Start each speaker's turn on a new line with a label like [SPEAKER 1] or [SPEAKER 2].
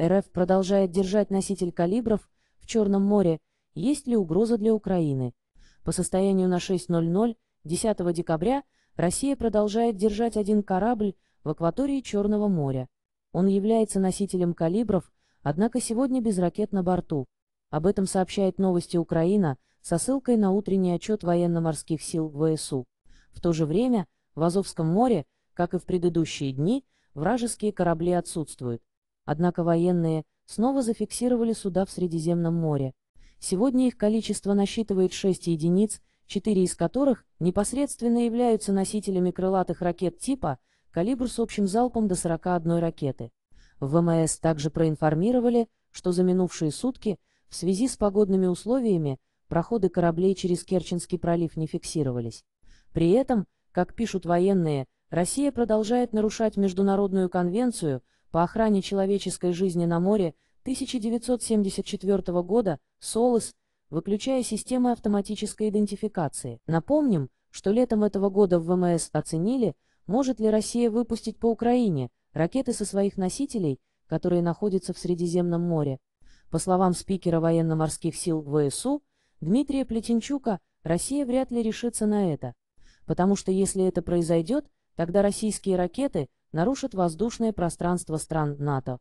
[SPEAKER 1] РФ продолжает держать носитель калибров в Черном море, есть ли угроза для Украины. По состоянию на 6.00 10 декабря Россия продолжает держать один корабль в акватории Черного моря. Он является носителем калибров, однако сегодня без ракет на борту. Об этом сообщает новости Украина со ссылкой на утренний отчет военно-морских сил ВСУ. В то же время в Азовском море, как и в предыдущие дни, вражеские корабли отсутствуют. Однако военные снова зафиксировали суда в Средиземном море. Сегодня их количество насчитывает 6 единиц, 4 из которых непосредственно являются носителями крылатых ракет типа «Калибр» с общим залпом до 41 ракеты. В ВМС также проинформировали, что за минувшие сутки в связи с погодными условиями проходы кораблей через Керченский пролив не фиксировались. При этом, как пишут военные, Россия продолжает нарушать Международную конвенцию – по охране человеческой жизни на море 1974 года «Солос», выключая системы автоматической идентификации. Напомним, что летом этого года в ВМС оценили, может ли Россия выпустить по Украине ракеты со своих носителей, которые находятся в Средиземном море. По словам спикера военно-морских сил ВСУ Дмитрия Плетенчука, Россия вряд ли решится на это. Потому что если это произойдет, тогда российские ракеты – нарушит воздушное пространство стран НАТО,